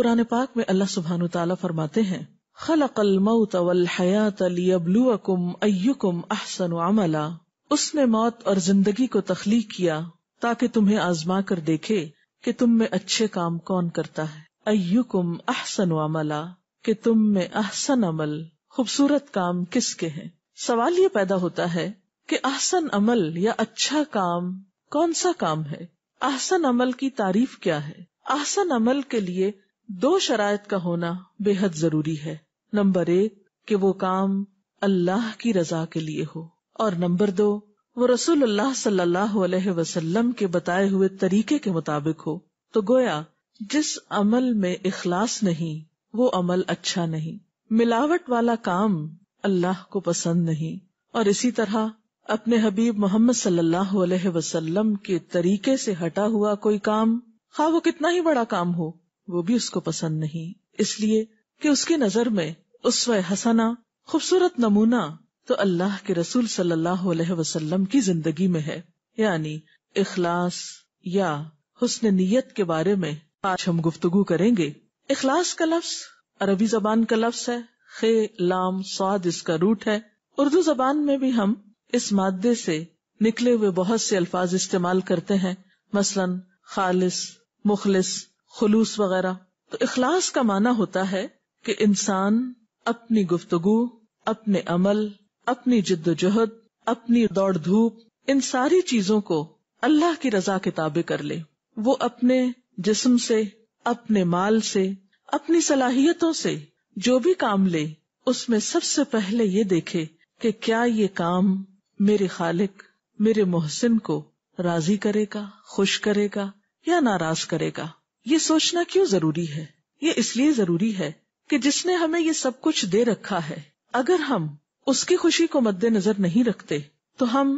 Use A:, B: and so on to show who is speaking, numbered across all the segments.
A: कुरान पाक में अल्लाह सुबहान तला फरमाते हैं खल खलक मऊत वल हयात लियबलुअकुम अयुकुम अहसन अमला उसने मौत और जिंदगी को तख्लीक किया ताकि तुम्हे आजमा कर देखे की तुम में अच्छे काम कौन करता है अयुकुम अहसन अमला के तुम में अहसन अमल खूबसूरत काम किसके है सवाल ये पैदा होता है की अहसन अमल या अच्छा काम कौन सा काम है अहसन अमल की तारीफ क्या है आसन अमल के लिए दो शरात का होना बेहद जरूरी है नंबर एक कि वो काम अल्लाह की रजा के लिए हो और नंबर दो वो रसूल अल्लाह सल्लल्लाहु अलैहि वसल्लम के बताए हुए तरीके के मुताबिक हो तो गोया जिस अमल में इखलास नहीं वो अमल अच्छा नहीं मिलावट वाला काम अल्लाह को पसंद नहीं और इसी तरह अपने हबीब मोहम्मद सल्लल्लाहु अलैहि वसल्लम के तरीके से हटा हुआ कोई काम खा हाँ, वो कितना ही बड़ा काम हो वो भी उसको पसंद नहीं इसलिए कि उसकी नजर में उस हसना खूबसूरत नमूना तो अल्लाह के रसूल सल्लल्लाहु अलैहि वसल्लम की जिंदगी में है यानी इखलास या हुस्न नीयत के बारे में आज हम गुफ्तगु करेंगे इखलास का लफ्स अरबी जबान का लफ्स है खे लाम स्वाद इसका रूट है उर्दू जबान में भी हम इस मादे से निकले हुए बहुत से अल्फाज इस्तेमाल करते हैं मसलन खालिस मुखलिस खुलूस वगैरह तो इखलास का माना होता है कि इंसान अपनी गुफ्तगु अपने अमल अपनी जिद्दोजहद अपनी दौड़ धूप इन सारी चीजों को अल्लाह की रजा के ताबे कर ले वो अपने जिस्म से अपने माल से अपनी सलाहियतों से जो भी काम ले उसमें सबसे पहले ये देखे कि क्या ये काम मेरे खालिक मेरे मोहसिन को राजी करेगा खुश करेगा या नाराज करेगा ये सोचना क्यों जरूरी है ये इसलिए जरूरी है कि जिसने हमें ये सब कुछ दे रखा है अगर हम उसकी खुशी को मद्देनजर नहीं रखते तो हम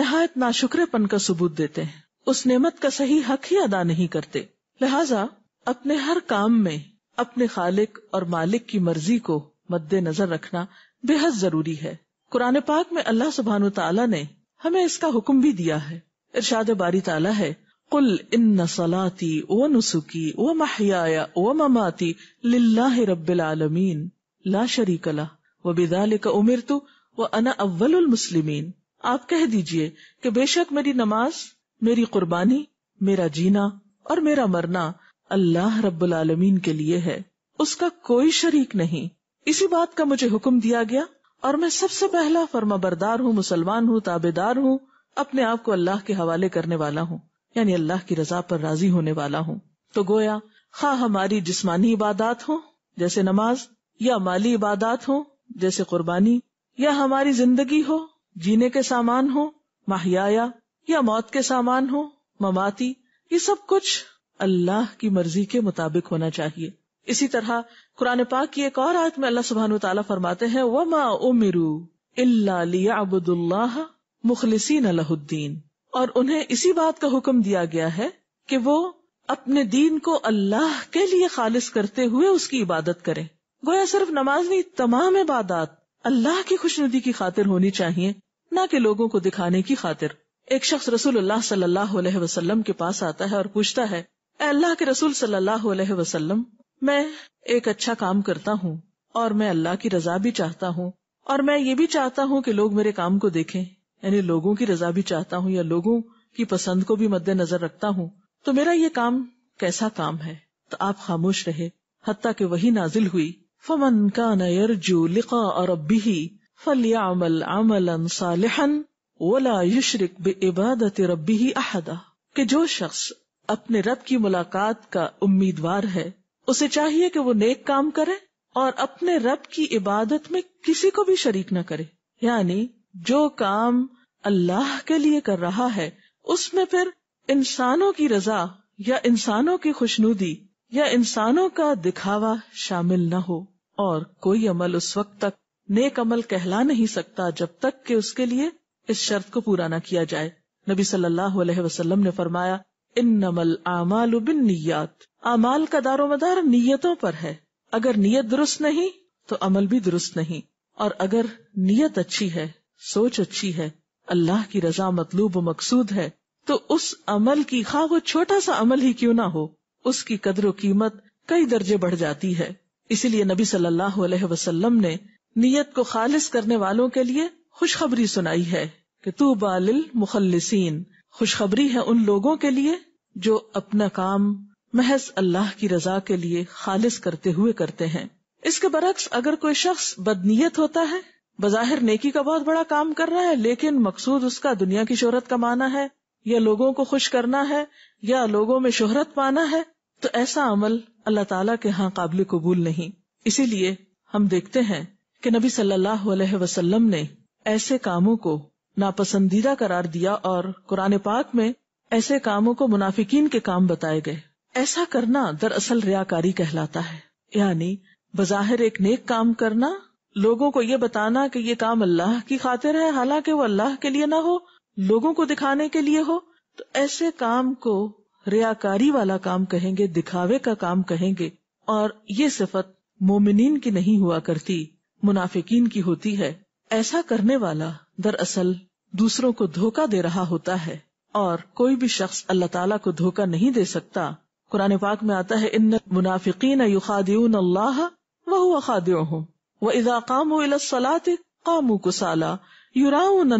A: नहायत नाशुक्रपन का सबूत देते हैं उस नेमत का सही हक ही अदा नहीं करते लिहाजा अपने हर काम में अपने खालिक और मालिक की मर्जी को मद्देनजर रखना बेहद जरूरी है कुरान पाक में अल्लाह सुबहान तला ने हमें इसका हुक्म भी दिया है इर्शाद बारी ताला है कुल ان صلاتي ونسكي ومحياي ومماتي لله رب ममाती لا شريك له ला शरीक وانا اول बिदाल उमिर आप कह दीजिए कि बेशक मेरी नमाज मेरी कुर्बानी मेरा जीना और मेरा मरना अल्लाह रब्बुल आलमीन के लिए है उसका कोई शरीक नहीं इसी बात का मुझे हुक्म दिया गया और मैं सबसे पहला बरदार हूँ मुसलमान हूँ ताबेदार हूँ अपने आप को अल्लाह के हवाले करने वाला हूँ यानी अल्लाह की रजा पर राजी होने वाला हूँ तो गोया खा हाँ हमारी जिस्मानी इबादत हो जैसे नमाज या माली इबादत हो जैसे कुर्बानी या हमारी जिंदगी हो जीने के सामान हो माहिया या मौत के सामान हो ममाती ये सब कुछ अल्लाह की मर्जी के मुताबिक होना चाहिए इसी तरह कुरान पाक की एक और आयत में अल्लाह सुबहान तला फरमाते हैं वो मा उमिरू अबुदुल्लाह मुखलिसीन अलहुद्दीन और उन्हें इसी बात का हुक्म दिया गया है कि वो अपने दीन को अल्लाह के लिए खालिश करते हुए उसकी इबादत करें गोया सिर्फ नमाज नहीं तमाम इबादत अल्लाह की खुशनुदी की खातिर होनी चाहिए न कि लोगों को दिखाने की खातिर एक शख्स रसूल सल्लल्लाहु अलैहि वसल्लम के पास आता है और पूछता है अल्लाह के रसूल सल्लल्लाहु अलैहि वसल्लम मैं एक अच्छा काम करता हूँ और मैं अल्लाह की रजा भी चाहता हूँ और मैं ये भी चाहता हूँ कि लोग मेरे काम को देखें यानी लोगों की रजा भी चाहता हूँ या लोगों की पसंद को भी मद्देनजर रखता हूँ तो मेरा ये काम कैसा काम है तो आप खामोश रहे हती के वही नाजिल हुई फमन का जो लिखा और अबी फलियामल अमल सालहन ओला युशरिक बे इबादत रबी ही अहदा के जो शख्स अपने रब की मुलाकात का उम्मीदवार है उसे चाहिए कि वो नेक काम करे और अपने रब की इबादत में किसी को भी शरीक न करे यानी जो काम अल्लाह के लिए कर रहा है उसमें फिर इंसानों की रजा या इंसानों की खुशनुदी या इंसानों का दिखावा शामिल न हो और कोई अमल उस वक्त तक नेक अमल कहला नहीं सकता जब तक कि उसके लिए इस शर्त को पूरा न किया जाए नबी सल्लल्लाहु अलैहि वसल्लम ने फरमाया इन नमल आमाल बिन नीयत अमाल का दारो मदार नीयतों पर है अगर नीयत दुरुस्त नहीं तो अमल भी दुरुस्त नहीं और अगर नीयत अच्छी है सोच अच्छी है अल्लाह की रजा मतलूब मकसूद है तो उस अमल की खा हाँ, वो छोटा सा अमल ही क्यों ना हो उसकी कदर कीमत कई दर्जे बढ़ जाती है इसीलिए नबी सल्लल्लाहु अलैहि वसल्लम ने नीयत को खालिज करने वालों के लिए खुशखबरी सुनाई है कि तू बालिल मुखलसिन खुशखबरी है उन लोगों के लिए जो अपना काम महज अल्लाह की रजा के लिए खालिज करते हुए करते हैं इसके बरक्स अगर कोई शख्स बदनीयत होता है बजाहिर नेकी का बहुत बड़ा काम कर रहा है लेकिन मकसूद उसका दुनिया की शोहरत कमाना है या लोगों को खुश करना है या लोगों में शोहरत पाना है तो ऐसा अमल अल्लाह ताला के यहाँ काबिल कबूल नहीं इसीलिए हम देखते हैं कि नबी सल्लल्लाहु अलैहि वसल्लम ने ऐसे कामों को नापसंदीदा करार दिया और कुरान पाक में ऐसे कामों को मुनाफिकीन के काम बताए गए ऐसा करना दरअसल रियाकारी कहलाता है यानी बजाहिर एक नेक काम करना लोगों को ये बताना कि ये काम अल्लाह की खातिर है हालांकि वो अल्लाह के लिए ना हो लोगों को दिखाने के लिए हो तो ऐसे काम को रियाकारी वाला काम कहेंगे दिखावे का काम कहेंगे और ये सिफत मोमिन की नहीं हुआ करती मुनाफिकीन की होती है ऐसा करने वाला दरअसल दूसरों को धोखा दे रहा होता है और कोई भी शख्स अल्लाह ताला को धोखा नहीं दे सकता कुरान पाक में आता है इन मुनाफिकीन युखादिन अल्लाह वह खादियों हूँ व इजा कामो इलात कामो कुसाला युराउन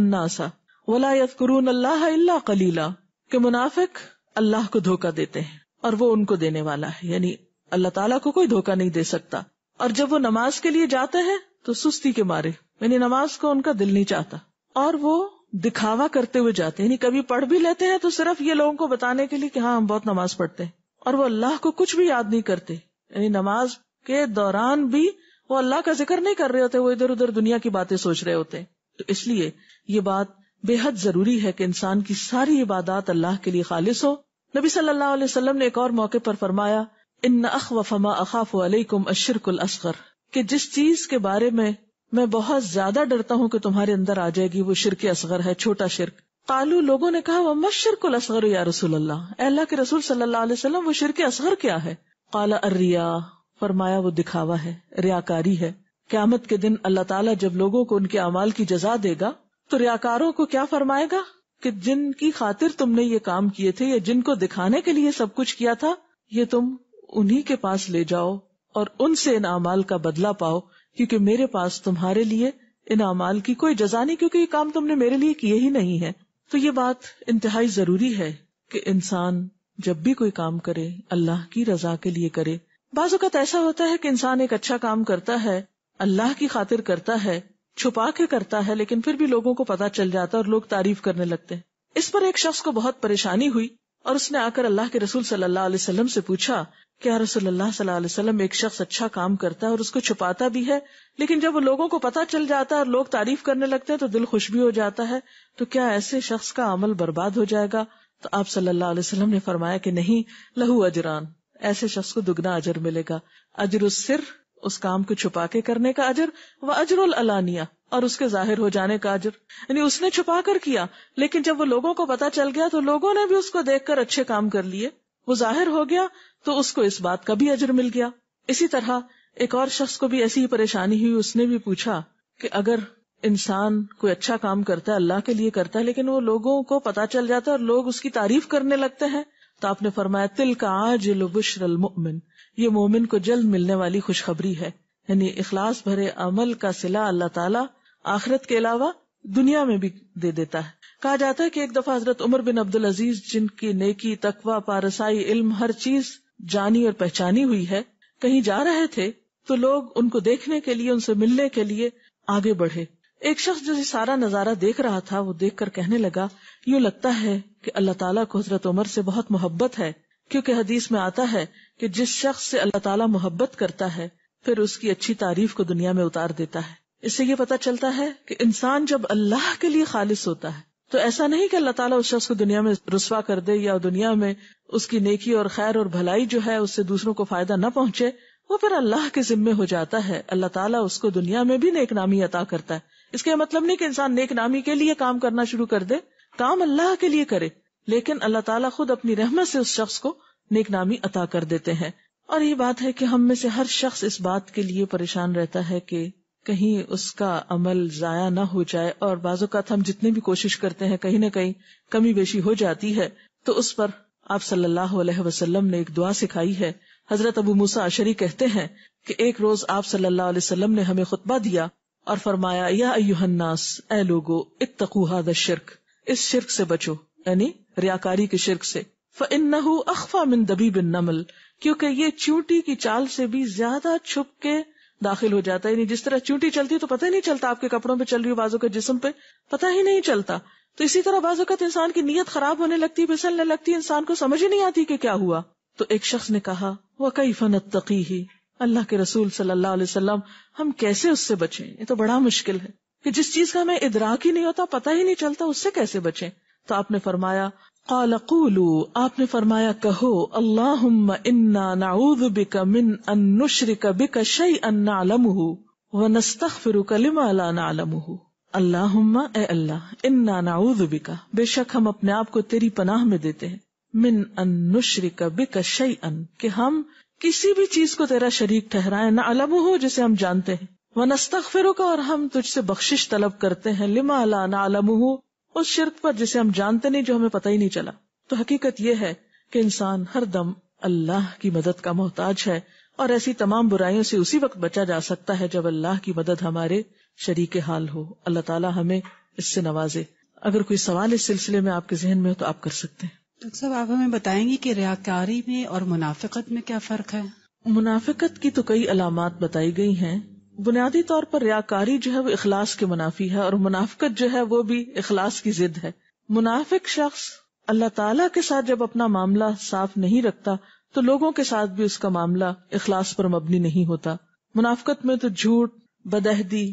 A: वलायत करून अल्लाह इल्ला कलीला के मुनाफिक अल्लाह को धोखा देते हैं और वो उनको देने वाला है यानी अल्लाह ताला को कोई धोखा नहीं दे सकता और जब वो नमाज के लिए जाते हैं तो सुस्ती के मारे यानी नमाज को उनका दिल नहीं चाहता और वो दिखावा करते हुए जाते हैं कभी पढ़ भी लेते हैं तो सिर्फ ये लोगों को बताने के लिए की हाँ हम बहुत नमाज पढ़ते हैं और वो अल्लाह को कुछ भी याद नहीं करते यानी नमाज के दौरान भी वो अल्लाह का जिक्र नहीं कर रहे होते वो इधर उधर दुनिया की बातें सोच रहे होते तो इसलिए ये बात बेहद जरूरी है कि इंसान की सारी इबादत अल्लाह के लिए खालिश हो नबी सल्लल्लाहु अलैहि वसल्लम ने एक और मौके पर फरमाया इन अखवफमा अखाफ अलैकुम अशरकुल असगर कि जिस चीज के बारे में मैं बहुत ज्यादा डरता हूँ कि तुम्हारे अंदर आ जाएगी वो शिरक असगर है छोटा शिरक कालू लोगों ने कहा वह मशरकुल असगर या रसूल अल्लाह अल्लाह के रसूल सल्लल्लाहु अलैहि वसल्लम वो शिरक असगर क्या है काला अर्रिया फरमाया वो दिखावा है रियाकारी है क्यामत के दिन अल्लाह ताला जब लोगों को उनके अमाल की जजा देगा तो रियाकारों को क्या फरमाएगा कि जिनकी खातिर तुमने ये काम किए थे या जिनको दिखाने के लिए सब कुछ किया था ये तुम उन्हीं के पास ले जाओ और उनसे इन अमाल का बदला पाओ क्यूँकी मेरे पास तुम्हारे लिए इन अमाल की कोई जजा नहीं क्यूँकी ये काम तुमने मेरे लिए किए ही नहीं है तो ये बात इंतहाई जरूरी है की इंसान जब भी कोई काम करे अल्लाह की रजा के लिए करे बाजुकत ऐसा होता है कि इंसान एक अच्छा काम करता है अल्लाह की खातिर करता है छुपा के करता है लेकिन फिर भी लोगों को पता चल जाता है और लोग तारीफ करने लगते हैं इस पर एक शख्स को बहुत परेशानी हुई और उसने आकर अल्लाह के रसूल सल्लल्लाहु अलैहि वसल्लम से पूछा सल्लल्लाहु अलैहि वसल्लम एक शख्स अच्छा काम करता है और उसको छुपाता भी है लेकिन जब वो लोगों को पता चल जाता है और लोग तारीफ करने लगते हैं तो दिल खुश भी हो जाता है तो क्या ऐसे शख्स का अमल बर्बाद हो जाएगा तो आप सल्लल्लाहु अलैहि वसल्लम ने फरमाया कि नहीं लहू अजरान ऐसे शख्स को दुगना अजर मिलेगा अजर उस सिर उस काम को छुपा के करने का अजर व अजरुल अलानिया और उसके जाहिर हो जाने का अजर यानी उसने छुपा कर किया लेकिन जब वो लोगों को पता चल गया तो लोगों ने भी उसको देखकर अच्छे काम कर लिए वो जाहिर हो गया तो उसको इस बात का भी अजर मिल गया इसी तरह एक और शख्स को भी ऐसी ही परेशानी हुई उसने भी पूछा कि अगर इंसान कोई अच्छा काम करता है अल्लाह के लिए करता है लेकिन वो लोगों को पता चल जाता है और लोग उसकी तारीफ करने लगते हैं तो आपने फरमाया तिल का आजिल बुशरल मोमिन ये मोमिन को जल्द मिलने वाली खुशखबरी है यानी इखलास भरे अमल का सिला अल्लाह ताला आखरत के अलावा दुनिया में भी दे देता है कहा जाता है कि एक दफा हजरत उमर बिन अब्दुल अजीज जिनकी नेकी तकवा पारसाई इल्म हर चीज जानी और पहचानी हुई है कहीं जा रहे थे तो लोग उनको देखने के लिए उनसे मिलने के लिए आगे बढ़े एक शख्स जो ये सारा नजारा देख रहा था वो देख कर कहने लगा यूँ लगता है कि अल्लाह ताला को हजरत उमर से बहुत मोहब्बत है क्योंकि हदीस में आता है कि जिस शख्स से अल्लाह ताला मोहब्बत करता है फिर उसकी अच्छी तारीफ को दुनिया में उतार देता है इससे ये पता चलता है कि इंसान जब अल्लाह के लिए खालिश होता है तो ऐसा नहीं कि अल्लाह ताला उस शख्स को दुनिया में रुसवा कर दे या दुनिया में उसकी नेकी और खैर और भलाई जो है उससे दूसरों को फायदा न पहुँचे वो फिर अल्लाह के जिम्मे हो जाता है अल्लाह तला उसको दुनिया में भी नेकनामी अता करता है इसका मतलब नहीं कि इंसान नेक नामी के लिए काम करना शुरू कर दे काम अल्लाह के लिए करे लेकिन अल्लाह ताला खुद अपनी रहमत से उस शख्स को नेक नामी अता कर देते हैं और ये बात है कि हम में से हर शख्स इस बात के लिए परेशान रहता है कि कहीं उसका अमल जाया ना हो जाए और बाजू का हम जितने भी कोशिश करते हैं कहीं ना कहीं कमी बेशी हो जाती है तो उस पर आप सल्लल्लाहु अलैहि वसल्लम ने एक दुआ सिखाई है हजरत अबू मूसा अशरी कहते हैं कि एक रोज आप सल्लल्लाहु अलैहि वसल्लम ने हमें खुतबा दिया और फरमाया या अयुहन्नास ए लोगो इतकुहा हाद शिरक इस शिरक से बचो यानी रियाकारी के शिरक से फन्नहू अखफा मिन दबी बिन नमल क्योंकि ये चूंटी की चाल से भी ज्यादा छुप के दाखिल हो जाता है जिस तरह चूंटी चलती है तो पता ही नहीं चलता आपके कपड़ों पे चल रही हो बाजू के जिसम पे पता ही नहीं चलता तो इसी तरह बाजूकत तो इंसान की नीयत खराब होने लगती है फिसलने लगती है इंसान को समझ ही नहीं आती कि क्या हुआ तो एक शख्स ने कहा वह कई फनत तकी ही अल्लाह के रसूल सल्लल्लाहु अलैहि वसल्लम हम कैसे उससे बचें ये तो बड़ा मुश्किल है कि जिस चीज का हमें इदराक ही नहीं होता पता ही नहीं चलता उससे कैसे बचें तो आपने फरमाया कौलू आपने फरमाया कहो अल्लाह इन्ना नाउद बिक मिन अनुश्रिक बिक शई अन्नालमहू व नस्तख फिर कलिमा नालमहू अल्लाह अल्लाह इन्ना नाउद बिका बेशक हम अपने आप को तेरी पनाह में देते हैं मिन अनुश्रिक बिक शई अन के हम किसी भी चीज को तेरा शरीक ठहराए ना अलब हो जिसे हम जानते हैं व फिरो का और हम तुझसे बख्शिश तलब करते हैं लिमा अला ना अलबू हो उस शिरक पर जिसे हम जानते नहीं जो हमें पता ही नहीं चला तो हकीकत यह है कि इंसान हर दम अल्लाह की मदद का मोहताज है और ऐसी तमाम बुराइयों से उसी वक्त बचा जा सकता है जब अल्लाह की मदद हमारे शरीक हाल हो अल्लाह ताला हमें इससे नवाजे अगर कोई सवाल इस सिलसिले में आपके जहन में हो तो आप कर सकते हैं डॉक्टर साहब आप हमें बताएंगे कि रियाकारी में और मुनाफिकत में क्या फर्क है मुनाफिकत की तो कई अलामत बताई गई है बुनियादी तौर पर रियाकारी जो है वो इखलास के मुनाफी है और मुनाफिकत जो है वो भी इखलास की जिद है मुनाफिक शख्स अल्लाह ताला के साथ जब अपना मामला साफ नहीं रखता तो लोगों के साथ भी उसका मामला इखलास पर मबनी नहीं होता मुनाफिकत में तो झूठ बदहदी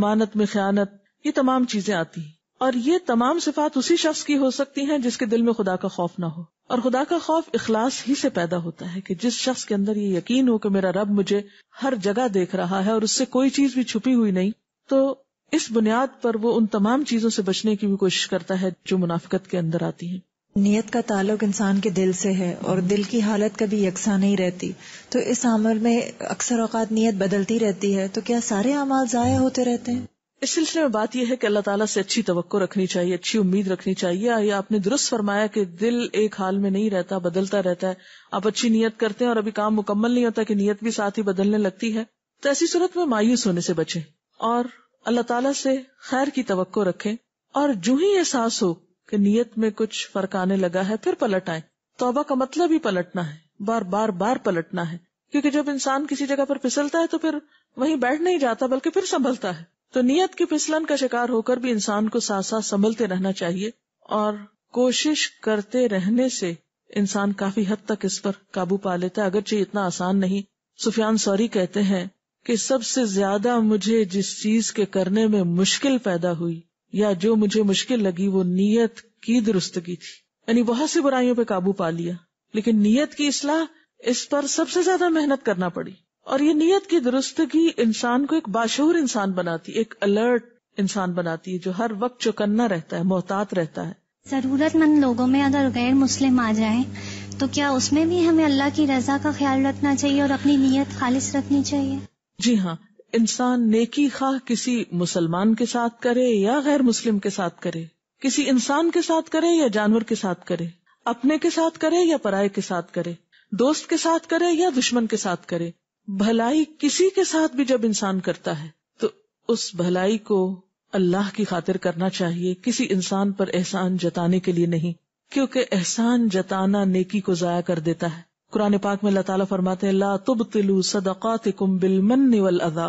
A: अमानत में ख्यानत ये तमाम चीजें आती हैं और ये तमाम सिफात उसी शख्स की हो सकती हैं जिसके दिल में खुदा का खौफ ना हो और खुदा का खौफ इखलास ही से पैदा होता है कि जिस शख्स के अंदर ये यकीन हो कि मेरा रब मुझे हर जगह देख रहा है और उससे कोई चीज भी छुपी हुई नहीं तो इस बुनियाद पर वो उन तमाम चीजों से बचने की भी कोशिश करता है जो मुनाफिकत के अंदर आती है नीयत का ताल्लुक इंसान के दिल से है और दिल की हालत कभी यकसा नहीं रहती तो इस अमल में अक्सर औकात नीयत बदलती रहती है तो क्या सारे अमाल ज़ाया होते रहते हैं इस सिलसिले में बात यह है कि अल्लाह ताला से अच्छी तो रखनी चाहिए अच्छी उम्मीद रखनी चाहिए या आपने दुरुस्त फरमाया कि दिल एक हाल में नहीं रहता बदलता रहता है आप अच्छी नीयत करते हैं और अभी काम मुकम्मल नहीं होता कि नीयत भी साथ ही बदलने लगती है तो ऐसी सूरत में मायूस होने से बचे और अल्लाह ताला से खैर की तो रखें और जू ही एहसास हो कि नीयत में कुछ फर्क आने लगा है फिर पलट आए तोबा का मतलब ही पलटना है बार बार बार पलटना है क्योंकि जब इंसान किसी जगह पर फिसलता है तो फिर वहीं बैठ नहीं जाता बल्कि फिर संभलता है तो नीयत की फिसलन का शिकार होकर भी इंसान को साथ साथ संभलते रहना चाहिए और कोशिश करते रहने से इंसान काफी हद तक इस पर काबू पा लेता है अगरचे इतना आसान नहीं सुफियान सॉरी कहते हैं कि सबसे ज्यादा मुझे जिस चीज के करने में मुश्किल पैदा हुई या जो मुझे मुश्किल लगी वो नीयत की दुरुस्तगी थी यानी बहुत सी बुराइयों पर काबू पा लिया लेकिन नीयत की इसलाह इस पर सबसे ज्यादा मेहनत करना पड़ी और ये नीयत की दुरुस्तगी इंसान को एक बाशूर इंसान बनाती है एक अलर्ट इंसान बनाती है जो हर वक्त चौकन्ना रहता है मोहतात रहता है जरूरतमंद लोगों में अगर गैर मुस्लिम आ जाए तो क्या उसमें भी हमें अल्लाह की रजा का ख्याल रखना चाहिए और अपनी नीयत खालिश रखनी चाहिए जी हाँ इंसान नेकी खा किसी मुसलमान के साथ करे या गैर मुस्लिम के साथ करे किसी इंसान के साथ करे या जानवर के साथ करे अपने के साथ करे या पराये के साथ करे दोस्त के साथ करे या दुश्मन के साथ करे भलाई किसी के साथ भी जब इंसान करता है तो उस भलाई को अल्लाह की खातिर करना चाहिए किसी इंसान पर एहसान जताने के लिए नहीं क्योंकि एहसान जताना नेकी को जाया कर देता है कुरान पाक में अल्लाह ताला फरमाते हैं ला तुब तिलु सदकात कुम बिलमन वल अदा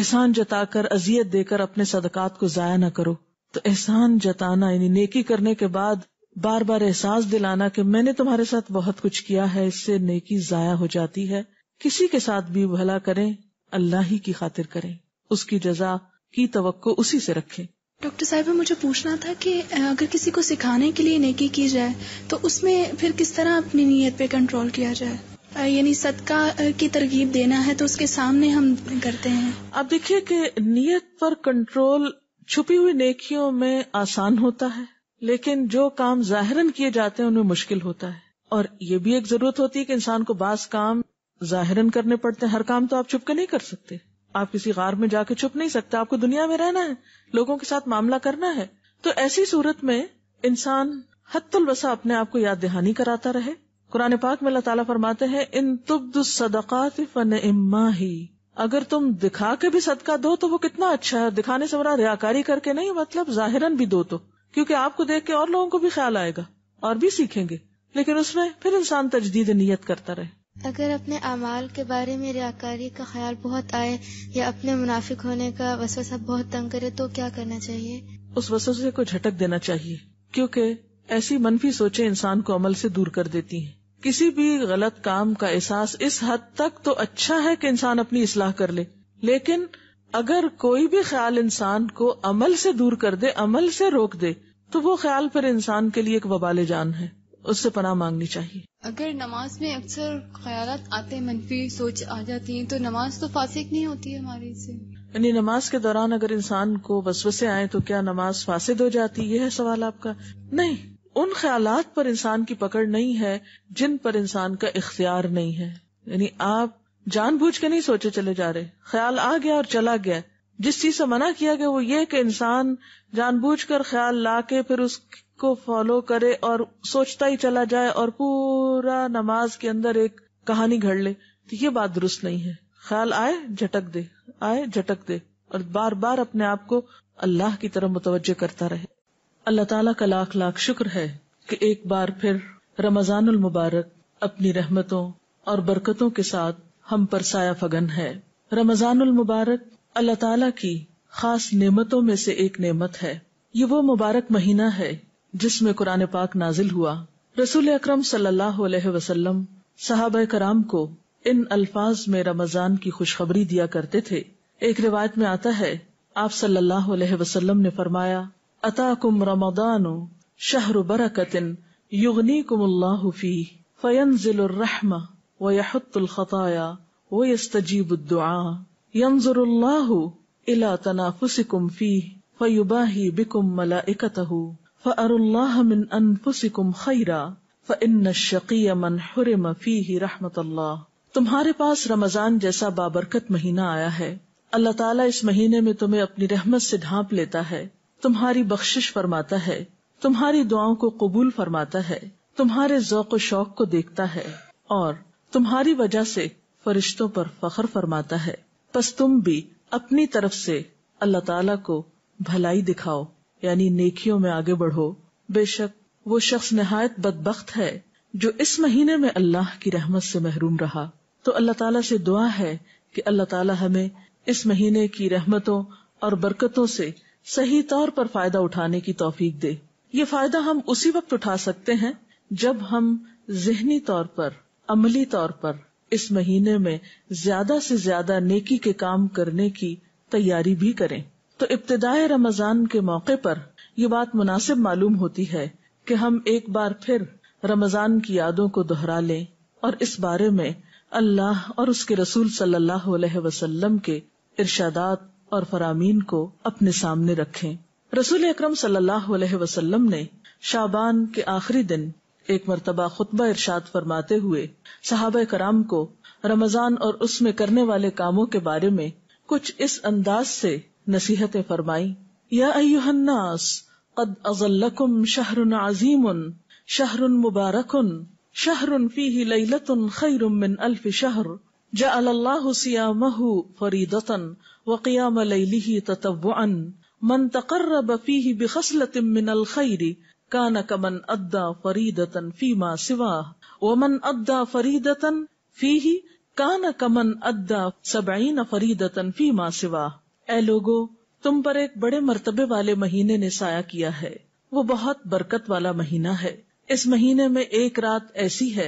A: एहसान जताकर अजियत देकर अपने सदकात को जाया ना करो तो एहसान जताना यानी नेकी करने के बाद बार बार एहसास दिलाना कि मैंने तुम्हारे साथ बहुत कुछ किया है इससे नेकी जाया हो जाती है किसी के साथ भी भला करें अल्लाह ही की खातिर करें उसकी जजा की तवक्को उसी से रखें डॉक्टर साहब मुझे पूछना था कि अगर किसी को सिखाने के लिए नेकी की जाए तो उसमें फिर किस तरह अपनी नीयत पे कंट्रोल किया जाए यानी सदका की तरगीब देना है तो उसके सामने हम करते हैं अब देखिए कि नीयत पर कंट्रोल छुपी हुई नेकियों में आसान होता है लेकिन जो काम जाहिरन किए जाते हैं उनमें मुश्किल होता है और ये भी एक जरूरत होती है कि इंसान को बास काम जाहिरन करने पड़ते हैं हर काम तो आप छुप के नहीं कर सकते आप किसी गार में जाके छुप नहीं सकते आपको दुनिया में रहना है लोगों के साथ मामला करना है तो ऐसी सूरत में इंसान हत्तुल वसा अपने आप को याद दहानी कराता रहे कुरान पाक में अल्लाह ताला फरमाते हैं इन तुब्द सदकात फन इम्मा ही अगर तुम दिखा के भी सदका दो तो वो कितना अच्छा है दिखाने से बड़ा रियाकारी करके नहीं मतलब जाहिरन भी दो तो क्योंकि आपको देख के और लोगों को भी ख्याल आएगा और भी सीखेंगे लेकिन उसमें फिर इंसान तजदीद नीयत करता रहे अगर अपने अमाल के बारे में रियाकारी का ख्याल बहुत आए या अपने मुनाफिक होने का वसवसा बहुत तंग करे तो क्या करना चाहिए उस वसवसे को झटक देना चाहिए क्योंकि ऐसी मनफी सोचे इंसान को अमल से दूर कर देती हैं। किसी भी गलत काम का एहसास इस हद तक तो अच्छा है कि इंसान अपनी इसलाह कर ले। लेकिन अगर कोई भी ख्याल इंसान को अमल से दूर कर दे अमल से रोक दे तो वो ख्याल पर इंसान के लिए एक वबाल जान है उससे पना मांगनी चाहिए अगर नमाज में अक्सर ख्याल आते मनफी सोच आ जाती है तो नमाज तो फासिक नहीं होती है हमारी से यानी नमाज के दौरान अगर इंसान को वसवसे आए तो क्या नमाज फासिद हो जाती यह है सवाल आपका नहीं उन ख्यालात पर इंसान की पकड़ नहीं है जिन पर इंसान का इख्तियार नहीं है यानी आप जानबूझ के नहीं सोचे चले जा रहे ख्याल आ गया और चला गया जिस चीज से मना किया गया वो ये कि इंसान जानबूझकर ख्याल ला के फिर उस को फॉलो करे और सोचता ही चला जाए और पूरा नमाज के अंदर एक कहानी घड़ ले तो ये बात दुरुस्त नहीं है ख्याल आए झटक दे आए झटक दे और बार बार अपने आप को अल्लाह की तरफ मुतवजह करता रहे अल्लाह ताला का लाख लाख शुक्र है कि एक बार फिर रमजानुल मुबारक अपनी रहमतों और बरकतों के साथ हम पर साया फगन है रमजानुल मुबारक अल्लाह ताला की खास नेमतों में से एक नेमत है ये वो मुबारक महीना है जिसमे कुरान पाक नाजिल हुआ रसूल अक्रम सल्लाम साहब कराम को इन अल्फाज में रमजान की खुशखबरी दिया करते थे एक रिवायत में आता है आप सल्लाह अलैहि ने फरमाया अताकुम रमदान शहर बरकतिन युगनी कुमुल्लाफी फयनजिलरहम वहतुलखताया वस्तजीबुद्दुआ यंजुरुल्लाहु इला तनाफुसिकुम फी फयुबाही बिकुम मलाइकतहु फअरुल्लाह मिन अनफुसिकुम खैरा फइन्न शकीय मन हुरिम तुम्हारे पास रमजान जैसा बाबरकत महीना आया है अल्लाह ताला इस महीने में तुम्हें अपनी रहमत से ढांप लेता है तुम्हारी बख्शिश फरमाता है तुम्हारी दुआओं को कबूल फरमाता है तुम्हारे जौक शौक को देखता है और तुम्हारी वजह से फरिश्तों पर फखर फरमाता है बस तुम भी अपनी तरफ से अल्लाह ताला को भलाई दिखाओ यानी नेकियों में आगे बढ़ो बेशक वो शख्स नहायत बदबख्त है जो इस महीने में अल्लाह की रहमत से महरूम रहा तो अल्लाह ताला से दुआ है कि अल्लाह ताला हमें इस महीने की रहमतों और बरकतों से सही तौर पर फायदा उठाने की तोफीक दे ये फायदा हम उसी वक्त उठा सकते हैं जब हम जहनी तौर पर अमली तौर पर इस महीने में ज्यादा से ज्यादा नेकी के काम करने की तैयारी भी करें तो इब्तदाय रमजान के मौके पर ये बात मुनासिब मालूम होती है कि हम एक बार फिर रमजान की यादों को दोहरा लें और इस बारे में अल्लाह और उसके रसूल सल्लल्लाहु अलैहि वसल्लम के इर्शादात और फरामीन को अपने सामने रखें रसूल अक्रम सल्लल्लाहु अलैहि वसल्लम ने शाबान के आखिरी दिन एक मरतबा खुतबा इरशाद फरमाते हुए साहब कराम को रमजान और उसमें करने वाले कामों के बारे में कुछ इस अंदाज से نصیحتیں فرمائی یا ایوہ الناس قد ازلکم شہر عظیم شہر مبارک شہر فیہ لیلت خیر من الف شہر جعل اللہ سیامہ فریدتا وقیام لیلہ تتبعا من تقرب فیہ بخصلت من الخیر کانک من ادا فریدتا فیما سواہ ومن ادا فریدتا فیہ کانک من ادا سبعین فریدتا فیما سواہ ए लोगो तुम पर एक बड़े मर्तबे वाले महीने ने साया किया है वो बहुत बरकत वाला महीना है इस महीने में एक रात ऐसी है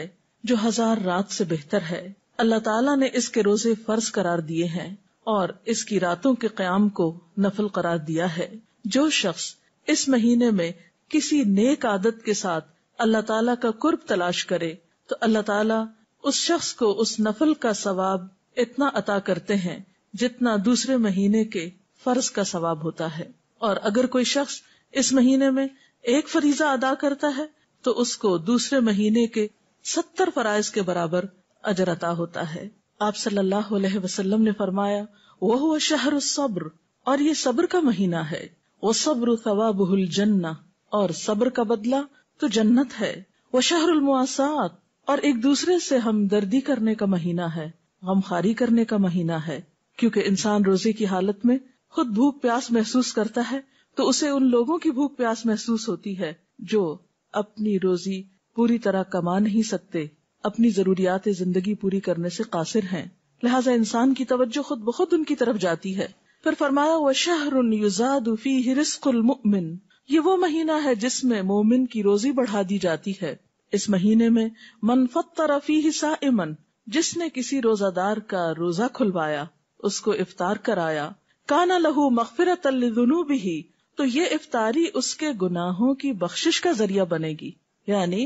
A: जो हजार रात से बेहतर है अल्लाह ताला ने इसके रोजे फर्ज करार दिए हैं और इसकी रातों के क्याम को नफल करार दिया है जो शख्स इस महीने में किसी नेक आदत के साथ अल्लाह ताला का कुर्ब तलाश करे तो अल्लाह ताला उस शख्स को उस नफल का सवाब इतना अता करते हैं जितना दूसरे महीने के फर्ज का सवाब होता है और अगर कोई शख्स इस महीने में एक फरीजा अदा करता है तो उसको दूसरे महीने के सत्तर फराइज के बराबर अजर अता होता है आप सल्लल्लाहु अलैहि वसल्लम ने फरमाया वह वो शहर सब्र और ये सब्र का महीना है वो सब्र सवाबुल जन्ना और सब्र का बदला तो जन्नत है वह शहर मुआसात और एक दूसरे से हमदर्दी करने का महीना है गमखारी करने का महीना है क्योंकि इंसान रोजे की हालत में खुद भूख प्यास महसूस करता है तो उसे उन लोगों की भूख प्यास महसूस होती है जो अपनी रोजी पूरी तरह कमा नहीं सकते अपनी जरूरियात जिंदगी पूरी करने से कासिर हैं लिहाजा इंसान की तवज्जो खुद बहुत उनकी तरफ जाती है फिर फरमाया वह शहरुन ये वो महीना है जिसमें मोमिन की रोजी बढ़ा दी जाती है इस महीने में मनफत तरफी हिस्सा इमन जिसने किसी रोजादार का रोजा खुलवाया उसको इफ्तार कराया काना लहू मगफिरत भी तो ये इफ्तारी उसके गुनाहों की बख्शिश का जरिया बनेगी यानी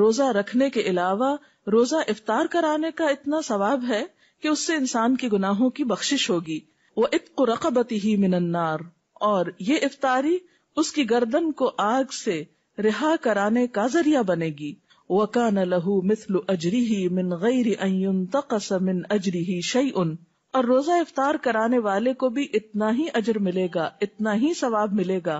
A: रोजा रखने के अलावा रोजा इफ्तार कराने का इतना सवाब है कि उससे इंसान के गुनाहों की बख्शिश होगी वो इतको रकबती ही मिनन्नार और ये इफ्तारी उसकी गर्दन को आग से रिहा कराने का जरिया बनेगी वकान लहू मिसल अजरी ही मिन गैर तकस मिन अजरी ही शई उन और रोजा इफ्तार कराने वाले को भी इतना ही अजर मिलेगा इतना ही सवाब मिलेगा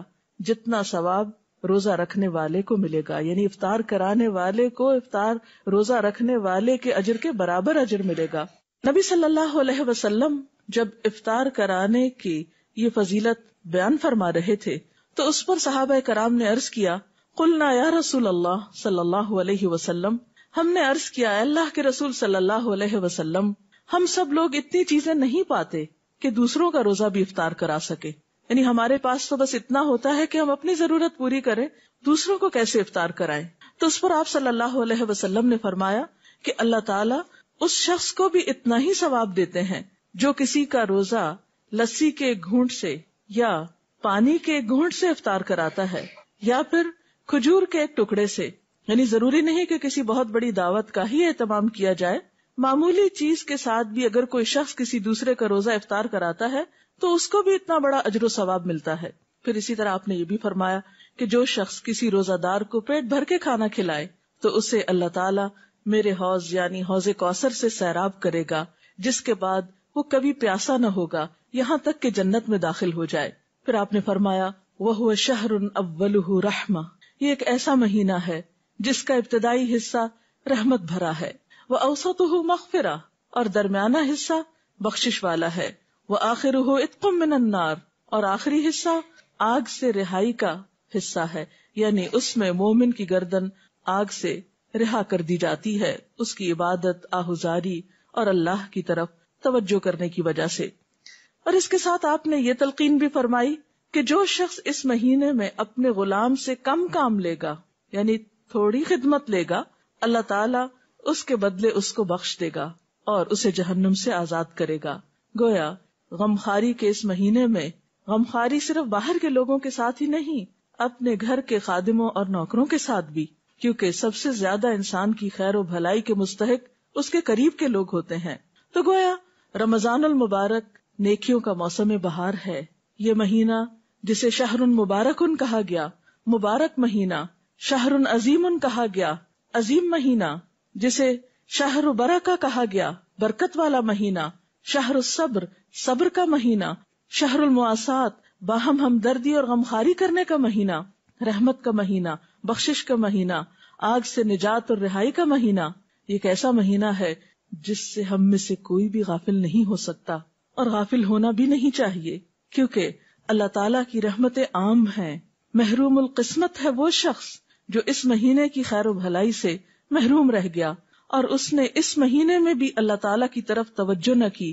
A: जितना सवाब रोजा रखने वाले को मिलेगा यानी इफ्तार कराने वाले को इफ्तार रोजा रखने वाले के अजर के बराबर अजर मिलेगा नबी सल्लल्लाहु अलैहि वसल्लम जब इफ्तार कराने की ये फजीलत बयान फरमा रहे थे तो उस पर साहब कराम ने अर्ज किया कुलना या रसूल अल्लाह सल्लल्लाहु अलैहि वसल्लम हमने अर्ज किया अल्लाह के रसूल सल्लल्लाहु अलैहि वसल्लम हम सब लोग इतनी चीजें नहीं पाते कि दूसरों का रोजा भी इफ्तार करा सके यानी हमारे पास तो बस इतना होता है कि हम अपनी जरूरत पूरी करें दूसरों को कैसे इफ्तार कराएं तो उस पर आप सल्लल्लाहु अलैहि वसल्लम ने फरमाया कि अल्लाह ताला उस शख्स को भी इतना ही सवाब देते हैं जो किसी का रोजा लस्सी के घूंट से या पानी के घूंट से इफ्तार कराता है या फिर खजूर के एक टुकड़े से यानी जरूरी नहीं कि किसी बहुत बड़ी दावत का ही एहतमाम किया जाए मामूली चीज के साथ भी अगर कोई शख्स किसी दूसरे का रोजा इफ्तार कराता है तो उसको भी इतना बड़ा अजर सवाब मिलता है फिर इसी तरह आपने ये भी फरमाया कि जो शख्स किसी रोजादार को पेट भर के खाना खिलाए तो उसे अल्लाह ताला मेरे हौज यानी हौज कौसर से सैराब करेगा जिसके बाद वो कभी प्यासा न होगा यहाँ तक के जन्नत में दाखिल हो जाए फिर आपने फरमाया वह हुआ शहर अव्वल रहमा ये एक ऐसा महीना है जिसका इब्तदाई हिस्सा रहमत भरा है व औसत मखफिरा और दरम्याना हिस्सा बख्शिश वाला है वह आखिर हो इतकुम मिनन्नार और आखिरी हिस्सा आग से रिहाई का हिस्सा है यानी उसमें मोमिन की गर्दन आग से रिहा कर दी जाती है उसकी इबादत आहुजारी और अल्लाह की तरफ तवज्जो करने की वजह से और इसके साथ आपने ये तलकीन भी फरमाई कि जो शख्स इस महीने में अपने गुलाम से कम काम लेगा यानी थोड़ी खिदमत लेगा अल्लाह ताला उसके बदले उसको बख्श देगा और उसे जहन्नुम से आजाद करेगा गोया गमखारी के इस महीने में गमखारी सिर्फ बाहर के लोगों के साथ ही नहीं अपने घर के खादिमों और नौकरों के साथ भी क्योंकि सबसे ज्यादा इंसान की खैर भलाई के मुस्तक उसके करीब के लोग होते हैं तो गोया रमजान मुबारक नेकियों का मौसम बहार है ये महीना जिसे शाहरुन उन कहा गया मुबारक महीना शाहरुन उन कहा गया अजीम महीना जिसे शाहर बरका कहा गया बरकत वाला महीना शहर सब्र सब्र का महीना शाहरुल मुआसात बाहम हमदर्दी और गमखारी करने का महीना रहमत का महीना बख्शिश का महीना आग से निजात और रिहाई का महीना एक ऐसा महीना है जिससे हम में से कोई भी गाफिल नहीं हो सकता और गाफिल होना भी नहीं चाहिए क्योंकि अल्लाह ताला की रहमतें आम हैं महरूम किस्मत है वो शख्स जो इस महीने की खैर भलाई से महरूम रह गया और उसने इस महीने में भी अल्लाह ताला की तरफ तवज्जो न की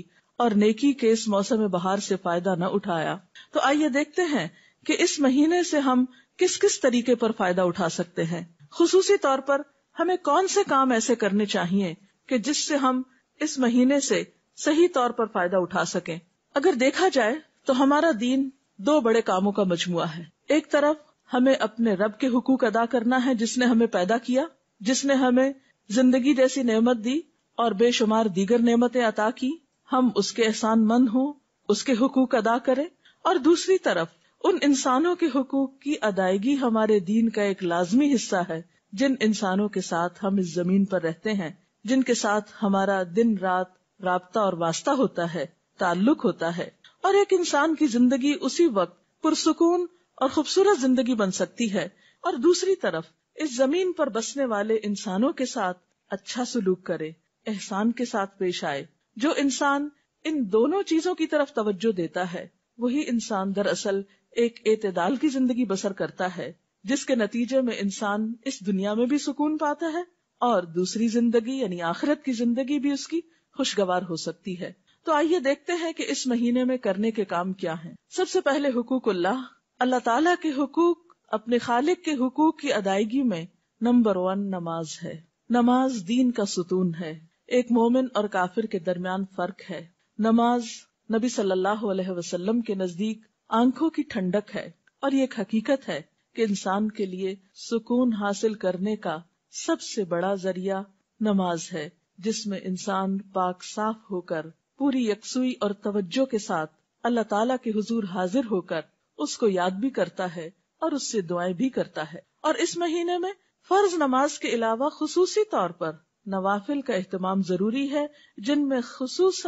A: और नेकी के इस मौसम बहार से फायदा न उठाया तो आइए देखते हैं कि इस महीने से हम किस किस तरीके पर फायदा उठा सकते हैं खसूसी तौर पर हमें कौन से काम ऐसे करने चाहिए कि जिससे हम इस महीने से सही तौर पर फायदा उठा सकें अगर देखा जाए तो हमारा दीन दो बड़े कामों का मजमुआ है एक तरफ हमें अपने रब के हुकूक अदा करना है जिसने हमें पैदा किया जिसने हमें जिंदगी जैसी नेमत दी और बेशुमार दीगर नेमतें अता की हम उसके एहसान मंद हों उसके हकूक अदा करें और दूसरी तरफ उन इंसानों के हकूक की अदायगी हमारे दीन का एक लाजमी हिस्सा है जिन इंसानों के साथ हम इस जमीन पर रहते हैं जिनके साथ हमारा दिन रात रबता और वास्ता होता है ताल्लुक होता है और एक इंसान की जिंदगी उसी वक्त पुरसकून और खूबसूरत जिंदगी बन सकती है और दूसरी तरफ इस जमीन पर बसने वाले इंसानों के साथ अच्छा सुलूक करे एहसान के साथ पेश आए जो इंसान इन दोनों चीजों की तरफ तवज्जो देता है वही इंसान दरअसल एक एतदाल की जिंदगी बसर करता है जिसके नतीजे में इंसान इस दुनिया में भी सुकून पाता है और दूसरी जिंदगी यानी आखिरत की जिंदगी भी उसकी खुशगवार हो सकती है तो आइए देखते हैं कि इस महीने में करने के काम क्या हैं। सबसे पहले हुकूक अल्लाह अल्लाह ताला के हुकूक अपने खालिक के हुकूक की अदायगी में नंबर वन नमाज है नमाज दीन का सुतून है एक मोमिन और काफिर के दरमियान फर्क है नमाज नबी सल्लल्लाहु अलैहि वसल्लम के नजदीक आंखों की ठंडक है और ये एक हकीकत है कि इंसान के लिए सुकून हासिल करने का सबसे बड़ा जरिया नमाज है जिसमें इंसान पाक साफ होकर पूरी यकसुई और तवज्जो के साथ अल्लाह ताला के हुजूर हाजिर होकर उसको याद भी करता है और उससे दुआएं भी करता है और इस महीने में फर्ज नमाज के अलावा खसूसी तौर पर नवाफिल का अहतमाम जरूरी है जिनमें खसूस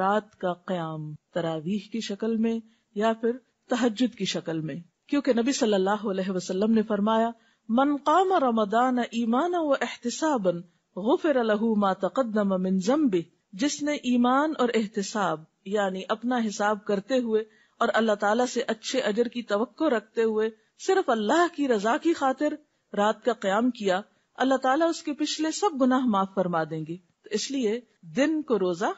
A: रात का क्याम तरावीह की शक्ल में या फिर तहजद की शक्ल में क्यूँकी नबी सल्लल्लाहु अलैहि वसल्लम ने फरमाया मन काम रमदान ईमान व एहतसाबन गुफर लहू मा तकदम मिन जम्बी जिसने ईमान और एहतसाब यानी अपना हिसाब करते हुए और अल्लाह ताला से अच्छे अजर की तवक्को रखते हुए सिर्फ अल्लाह की रजा की खातिर रात का क्याम किया अल्लाह ताला उसके पिछले सब गुनाह माफ फरमा देंगे तो इसलिए दिन को रोजा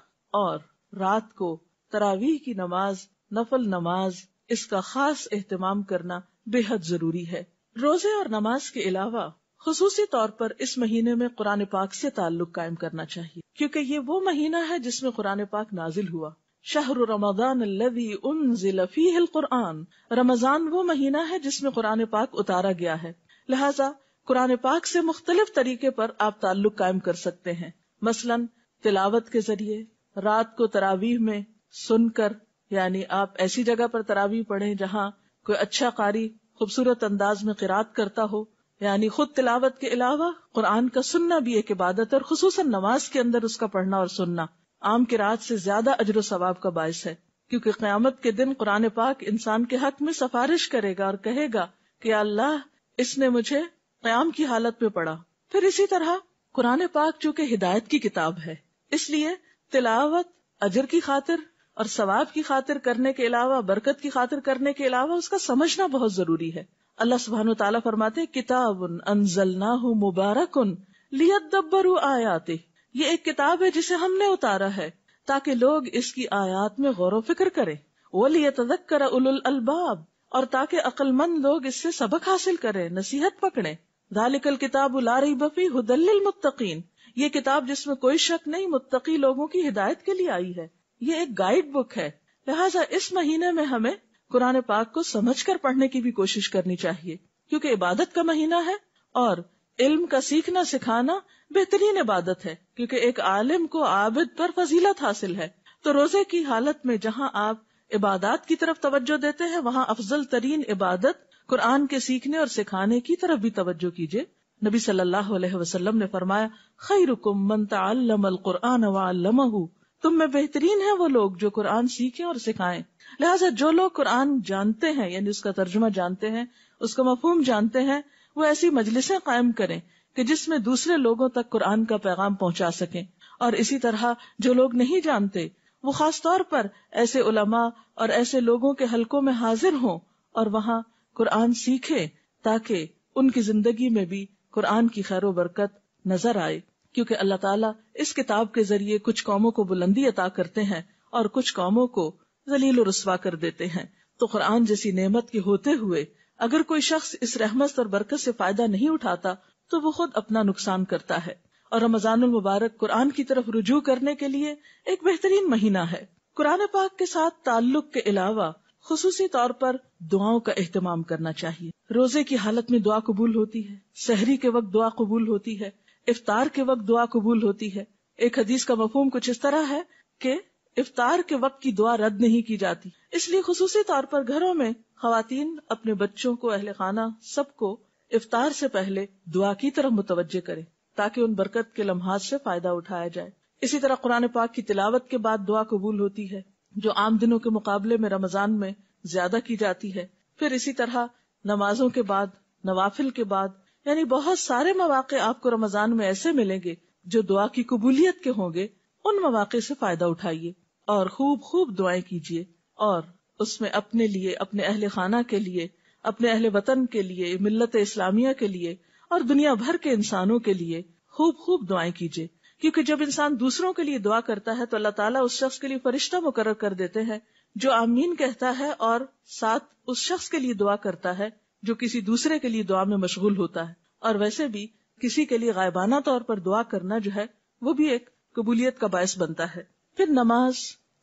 A: और रात को तरावीह की नमाज नफल नमाज इसका खास एहतमाम करना बेहद जरूरी है रोजे और नमाज के अलावा खसूसी तौर पर इस महीने में कुरान पाक से ताल्लुक कायम करना चाहिए क्योंकि ये वो महीना है जिसमें कुरान पाक नाजिल हुआ शहर रमदान लदी उनजिल फीहिल कुरान रमजान वो महीना है जिसमे कुरान पाक उतारा गया है लिहाजा कुरान पाक ऐसी मुख्तलिफ तरीके पर आप ताल्लुक कायम कर सकते हैं मसलन तिलावत के जरिए रात को तरावीह में सुनकर यानी आप ऐसी जगह पर तरावीह पढ़े जहाँ कोई अच्छा कारी खूबसूरत अंदाज में किरात करता हो यानी खुद तिलावत के अलावा कुरान का सुनना भी एक इबादत और खसूस नमाज के अंदर उसका पढ़ना और सुनना आम की रात से ज्यादा अजर सवाब का बायस है क्योंकि क्यामत के दिन कुरान पाक इंसान के हक में सिफारिश करेगा और कहेगा कि अल्लाह इसने मुझे क्याम की हालत में पढ़ा फिर इसी तरह कुरान पाक चूँकि हिदायत की किताब है इसलिए तिलावत अजर की खातिर और सवाब की खातिर करने के अलावा बरकत की खातिर करने के अलावा उसका समझना बहुत जरूरी है अल्लाह सुबहान तला फरमाते किताब अनजलना मुबारक उन लियत दब्बरू आयाते ये एक किताब है जिसे हमने उतारा है ताकि लोग इसकी आयात में गौर फिक्र करे वली तदक्कर उलुल अलबाब और ताकि अक्लमंद लोग इससे सबक हासिल करें नसीहत पकड़े दालिकल किताब उलारी बफी हदल मुतकीन ये किताब जिसमें कोई शक नहीं मुतकी लोगों की हिदायत के लिए आई है ये एक गाइड बुक है लिहाजा इस महीने में हमें कुरान पाक को समझ कर पढ़ने की भी कोशिश करनी चाहिए क्योंकि इबादत का महीना है और इल्म का सीखना सिखाना बेहतरीन इबादत है क्योंकि एक आलिम को आबिद पर फजीलत हासिल है तो रोजे की हालत में जहाँ आप इबादत की तरफ तवज्जो देते हैं वहाँ अफजल तरीन इबादत कुरान के सीखने और सिखाने की तरफ भी तवज्जो कीजिए नबी सल्लल्लाहु अलैहि वसल्लम ने फरमाया खैरुकुम मन तअल्लमल कुरान वअल्लमहु तुम में बेहतरीन है वो लोग जो कुरान सीखे और सिखाए लिहाजा जो लोग कुरान जानते हैं यानी उसका तर्जुमा जानते हैं उसका मफहम जानते हैं वो ऐसी मजलिसें कायम करें कि जिसमें दूसरे लोगों तक कुरान का पैगाम पहुंचा सके और इसी तरह जो लोग नहीं जानते वो खास तौर पर ऐसे उलमा और ऐसे लोगों के हल्कों में हाजिर हों और वहाँ कुरान सीखे ताकि उनकी जिंदगी में भी कुरान की खैर बरकत नजर आए क्योंकि अल्लाह ताला इस किताब के जरिए कुछ कौमों को बुलंदी अता करते हैं और कुछ कौमों को जलील रसवा कर देते हैं तो कुरान जैसी नेमत के होते हुए अगर कोई शख्स इस रहमत और बरकत से फायदा नहीं उठाता तो वो खुद अपना नुकसान करता है और रमजान मुबारक कुरान की तरफ रुजू करने के लिए एक बेहतरीन महीना है कुरान पाक के साथ ताल्लुक के अलावा खसूसी तौर पर दुआओं का अहतमाम करना चाहिए रोजे की हालत में दुआ कबूल होती है शहरी के वक्त दुआ कबूल होती है इफ्तार के वक्त दुआ कबूल होती है एक हदीस का मफहम कुछ इस तरह है कि इफ्तार के वक्त की दुआ रद्द नहीं की जाती इसलिए खसूसी तौर पर घरों में खातन अपने बच्चों को अहल खाना सबको इफ्तार से पहले दुआ की तरफ मुतवजे करें ताकि उन बरकत के लम्हात से फायदा उठाया जाए इसी तरह कुरान पाक की तिलावत के बाद दुआ कबूल होती है जो आम दिनों के मुकाबले में रमजान में ज्यादा की जाती है फिर इसी तरह नमाजों के बाद नवाफिल के बाद यानी बहुत सारे मौाक़ आपको रमजान में ऐसे मिलेंगे जो दुआ की कबूलियत के होंगे उन मौाक़ से फायदा उठाइए और खूब खूब दुआएं कीजिए और उसमें अपने लिए अपने अहल खाना के लिए अपने अहल वतन के लिए मिलत इस्लामिया के लिए और दुनिया भर के इंसानों के लिए खूब खूब दुआएं कीजिए क्योंकि जब इंसान दूसरों के लिए दुआ करता है तो अल्लाह ताला उस शख्स के लिए फरिश्ता मुकर कर देते हैं जो आमीन कहता है और साथ उस शख्स के लिए दुआ करता है जो किसी दूसरे के लिए दुआ में मशगूल होता है और वैसे भी किसी के लिए गायबाना तौर पर दुआ करना जो है वो भी एक कबूलियत का बायस बनता है फिर नमाज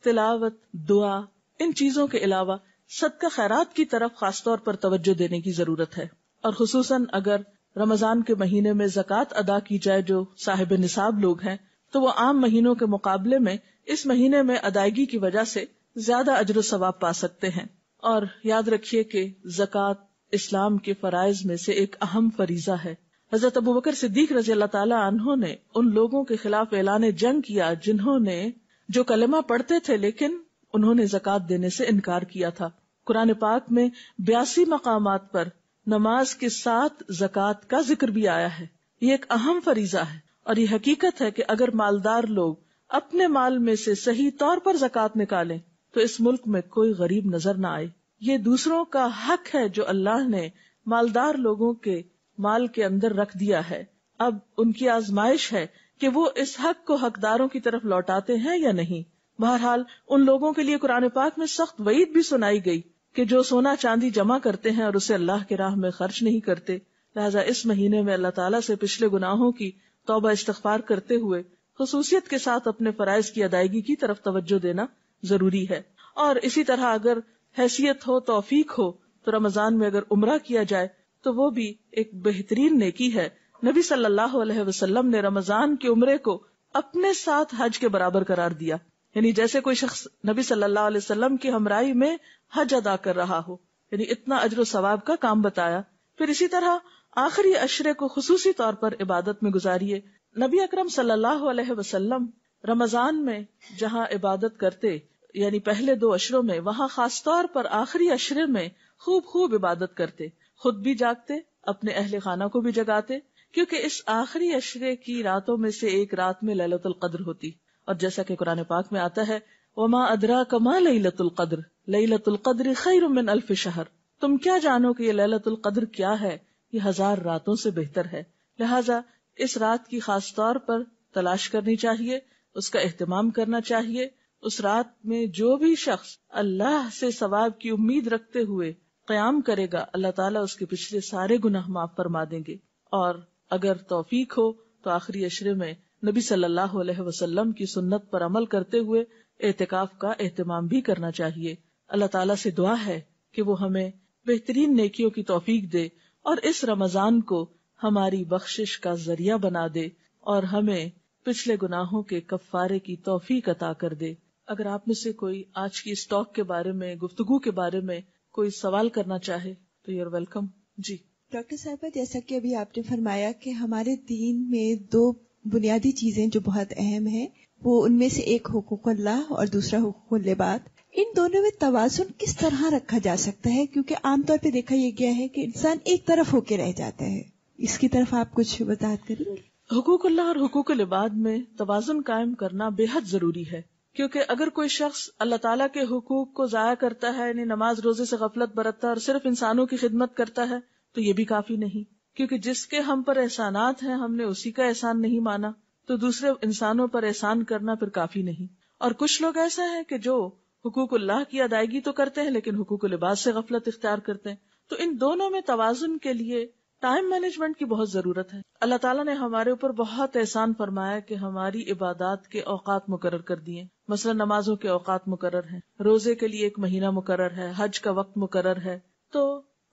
A: तिलावत दुआ इन चीजों के अलावा सदका खैरात की तरफ खास तौर पर तवज्जो देने की जरूरत है और खसूस अगर रमजान के महीने में जक़ात अदा की जाए जो साहिब निसाब लोग हैं तो वो आम महीनों के मुकाबले में इस महीने में अदायगी की वजह से ज्यादा अजर सवाब पा सकते हैं और याद रखिये की जक़ात इस्लाम के फरज में से एक अहम फरीजा है हजरत अबू बकर सिद्दीक रजी अल्लाह तला ने उन लोगों के खिलाफ ऐलान जंग किया जिन्होंने जो कलमा पढ़ते थे लेकिन उन्होंने जक़ात देने से इनकार किया था कुरान पाक में बयासी मकाम पर नमाज के साथ जक़ात का जिक्र भी आया है ये एक अहम फरीजा है और ये हकीकत है कि अगर मालदार लोग अपने माल में से सही तौर पर जक़ात निकालें तो इस मुल्क में कोई गरीब नजर न आए ये दूसरों का हक है जो अल्लाह ने मालदार लोगों के माल के अंदर रख दिया है अब उनकी आजमाइश है कि वो इस हक को हकदारों की तरफ लौटाते हैं या नहीं बहरहाल उन लोगों के लिए कुरान पाक में सख्त वईद भी सुनाई गई कि जो सोना चांदी जमा करते हैं और उसे अल्लाह के राह में खर्च नहीं करते लिहाजा इस महीने में अल्लाह ताला से पिछले गुनाहों की तोबा इस्तफार करते हुए खसूसियत के साथ अपने फरज की अदायगी की तरफ तवज्जो देना जरूरी है और इसी तरह अगर हैसियत हो तोफीक हो तो रमजान में अगर उम्र किया जाए तो वो भी एक बेहतरीन नेकी है नबी सल्लल्लाहु अलैहि वसल्लम ने रमजान के उम्र को अपने साथ हज के बराबर करार दिया यानी जैसे कोई शख्स नबी सल्लल्लाहु अलैहि वसल्लम की हमराई में हज अदा कर रहा हो यानी इतना अजर सवाब का काम बताया फिर इसी तरह आखिरी अशरे को खसूसी तौर पर इबादत में गुजारिये नबी अक्रम सल्लल्लाहु रमजान में जहाँ इबादत करते यानी पहले दो अशरों में वहाँ खास तौर पर आखिरी अशरे में खूब खूब इबादत करते खुद भी जागते अपने अहल खाना को भी जगाते क्योंकि इस आखिरी अशरे की रातों में से एक रात में ललतुल कद्र होती और जैसा कि कुरान पाक में आता है वमा अदरा कमा लईलतुल कद्र लईलतुल कद्र खैर मिन अल्फ शहर तुम क्या जानो की ये लैलतुल कद्र क्या है ये हजार रातों से बेहतर है लिहाजा इस रात की खास तौर पर तलाश करनी चाहिए उसका एहतमाम करना चाहिए उस रात में जो भी शख्स अल्लाह से सवाब की उम्मीद रखते हुए क्याम करेगा अल्लाह ताला उसके पिछले सारे गुनाह माफ फरमा देंगे और अगर तोफीक हो तो आखिरी अशरे में नबी सल्लल्लाहु अलैहि वसल्लम की सुन्नत पर अमल करते हुए एहतिकाफ का एहतमाम भी करना चाहिए अल्लाह ताला से दुआ है कि वो हमें बेहतरीन नेकियों की तोफीक दे और इस रमजान को हमारी बख्शिश का जरिया बना दे और हमें पिछले गुनाहों के कफारे की तोफीक अता कर दे अगर आप में से कोई आज की स्टॉक के बारे में गुफ्तगु के बारे में कोई सवाल करना चाहे तो यूर वेलकम जी डॉक्टर साहब जैसा कि अभी आपने फरमाया कि हमारे दीन में दो बुनियादी चीजें जो बहुत अहम हैं वो उनमें से एक अल्लाह और दूसरा हकूक लिबात इन दोनों में तवाजुन किस तरह रखा जा सकता है क्योंकि आमतौर पे देखा यह गया है कि इंसान एक तरफ होके रह जाता है इसकी तरफ आप कुछ बता करेंगे हकूकल्ला और हकूक लिबाद में तोजुन कायम करना बेहद जरूरी है क्योंकि अगर कोई शख्स अल्लाह ताला के हकूक को जाया करता है नमाज रोजे से गफलत बरतता है और सिर्फ इंसानों की खिदमत करता है तो ये भी काफी नहीं क्योंकि जिसके हम पर एहसानात हैं हमने उसी का एहसान नहीं माना तो दूसरे इंसानों पर एहसान करना फिर काफी नहीं और कुछ लोग ऐसे हैं कि जो हकूकुल्लाह की अदायगी तो करते हैं लेकिन हुकूक लिबास से गफलत इख्तियार करते हैं तो इन दोनों में तोजुन के लिए टाइम मैनेजमेंट की बहुत जरूरत है अल्लाह ताला ने हमारे ऊपर बहुत एहसान फरमाया कि हमारी इबादत के औकात मुकर कर दिए मसला नमाजों के औकात मुकर हैं रोजे के लिए एक महीना मुकर है हज का वक्त मुकर है तो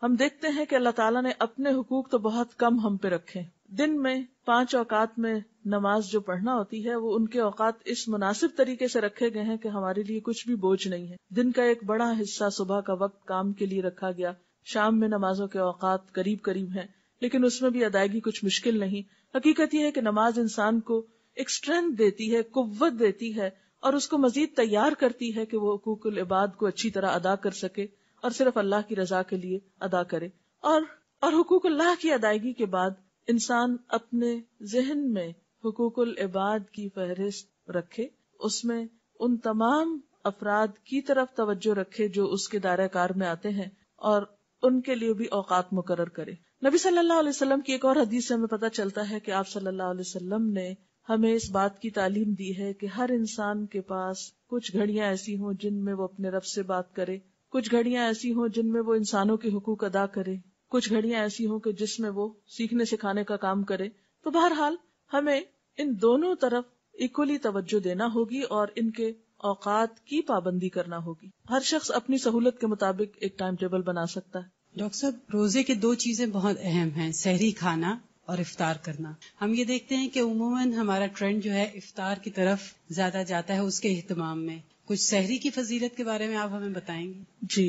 A: हम देखते हैं कि अल्लाह ताला ने अपने हुकूक तो बहुत कम हम पे रखे दिन में पांच औकात में नमाज जो पढ़ना होती है वो उनके औकात इस मुनासिब तरीके से रखे गए हैं कि हमारे लिए कुछ भी बोझ नहीं है दिन का एक बड़ा हिस्सा सुबह का वक्त काम के लिए रखा गया शाम में नमाजों के औकात करीब करीब है लेकिन उसमें भी अदायगी कुछ मुश्किल नहीं हकीकत यह है कि नमाज इंसान को एक स्ट्रेंथ देती है कुव्वत देती है और उसको मजीद तैयार करती है कि वो हकूकुल इबाद को अच्छी तरह अदा कर सके और सिर्फ अल्लाह की रजा के लिए अदा करे और और हकूक अल्लाह की अदायगी के बाद इंसान अपने जहन में हकूकुल इबाद की फहरिस्त रखे उसमें उन तमाम अफराद की तरफ तवज्जो रखे जो उसके दायरा कार में आते हैं और उनके लिए भी औकात मुकर करे नबी सल्लल्लाहु अलैहि वसल्लम की एक और हदीस से हमें पता चलता है कि आप सल्लल्लाहु अलैहि वसल्लम ने हमें इस बात की तालीम दी है कि हर इंसान के पास कुछ घड़ियां ऐसी हों जिनमें वो अपने रब से बात करे कुछ घड़ियां ऐसी हों जिनमें वो इंसानों के हकूक अदा करे कुछ घड़ियां ऐसी हों कि जिसमें वो सीखने सिखाने का काम करे तो बहरहाल हमें इन दोनों तरफ इक्वली तवज्जो देना होगी और इनके औकात की पाबंदी करना होगी हर शख्स अपनी सहूलत के मुताबिक एक टाइम टेबल बना सकता है डॉक्टर साहब रोजे के दो चीजें बहुत अहम हैं सहरी खाना और इफ्तार करना हम ये देखते हैं कि उमूमन हमारा ट्रेंड जो है इफ्तार की तरफ ज्यादा जाता है उसके अहतमाम में कुछ शहरी की फजीलत के बारे में आप हमें बताएंगे जी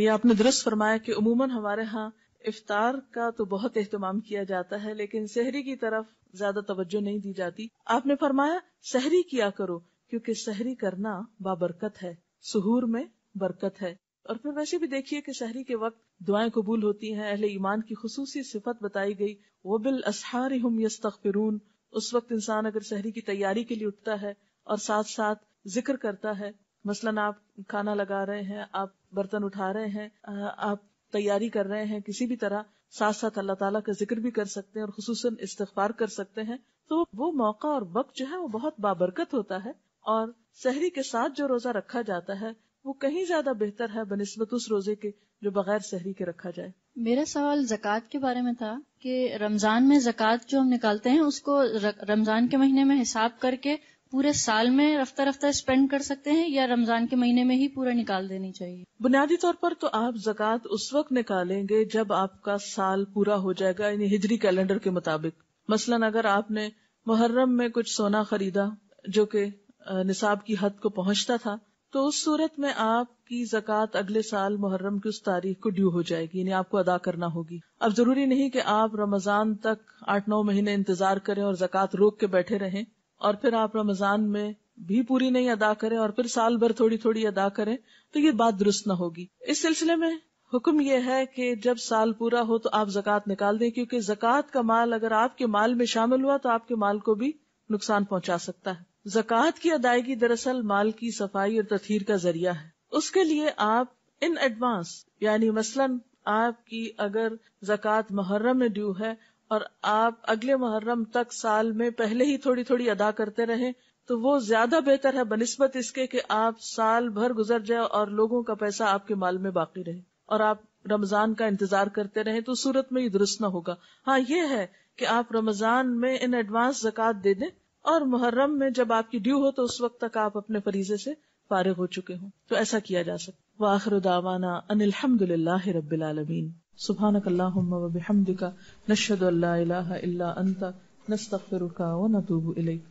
A: ये आपने दुरुस्त फरमाया कि उमूमन हमारे यहाँ इफ्तार का तो बहुत अहतमाम किया जाता है लेकिन शहरी की तरफ ज्यादा तवज्जो नहीं दी जाती आपने फरमाया शहरी किया करो क्योंकि शहरी करना बाबरकत है सहूर में बरकत है और फिर वैसे भी देखिए कि शहरी के वक्त दुआएं कबूल होती हैं अहले ईमान की खसूसी सिफत बताई गई वो बिल असहार हम यस्तफिरून उस वक्त इंसान अगर शहरी की तैयारी के लिए उठता है और साथ साथ जिक्र करता है मसलन आप खाना लगा रहे हैं आप बर्तन उठा रहे हैं आप तैयारी कर रहे हैं किसी भी तरह साथ साथ अल्लाह ताला का जिक्र भी कर सकते हैं और खसूस इस्तार कर सकते हैं तो वो मौका और वक्त जो है वो बहुत बाबरकत होता है और शहरी के साथ जो रोजा रखा जाता है वो कहीं ज्यादा बेहतर है बनस्बत उस रोजे के जो बगैर शहरी के रखा जाए मेरा सवाल जक़ात के बारे में था कि रमजान में जक़ात जो हम निकालते हैं उसको रमजान के महीने में हिसाब करके पूरे साल में रफ्ता रफ्ता स्पेंड कर सकते हैं या रमजान के महीने में ही पूरा निकाल देनी चाहिए बुनियादी तौर पर तो आप जक़ात उस वक्त निकालेंगे जब आपका साल पूरा हो जाएगा यानी हिजरी कैलेंडर के मुताबिक मसलन अगर आपने मुहर्रम में कुछ सोना खरीदा जो कि निसाब की हद को पहुंचता था तो उस सूरत में आपकी जक़ात अगले साल मुहर्रम की उस तारीख को ड्यू हो जाएगी यानी आपको अदा करना होगी अब जरूरी नहीं कि आप रमजान तक आठ नौ महीने इंतजार करें और जक़ात रोक के बैठे रहें और फिर आप रमजान में भी पूरी नहीं अदा करें और फिर साल भर थोड़ी थोड़ी अदा करें तो ये बात दुरुस्त न होगी इस सिलसिले में हुक्म यह है कि जब साल पूरा हो तो आप जक़ात निकाल दें क्योंकि जक़ात का माल अगर आपके माल में शामिल हुआ तो आपके माल को भी नुकसान पहुंचा सकता है जक़ात की अदायगी दरअसल माल की सफाई और तथहर का जरिया है उसके लिए आप इन एडवांस यानी मसलन आपकी अगर जक़ात मुहर्रम में ड्यू है और आप अगले मुहर्रम तक साल में पहले ही थोड़ी थोड़ी अदा करते रहें तो वो ज्यादा बेहतर है बनस्बत इसके कि आप साल भर गुजर जाए और लोगों का पैसा आपके माल में बाकी रहे और आप रमजान का इंतजार करते रहे तो सूरत में ये दुरुस्त ना होगा हाँ ये है कि आप रमजान में इन एडवांस जक़ात दे दें और मुहर्रम में जब आपकी ड्यू हो तो उस वक्त तक आप अपने फरीजे से फारिग हो चुके हों तो ऐसा किया जा सकता वाखिर दावाना अनिलहमदुल्ला रबीआलमीन सुबहानक अल्लाहुम्मा व बिहम्दिका नश्हदु अल्ला इलाहा इल्ला अंता नस्तगफिरुका व नतूबु इलैक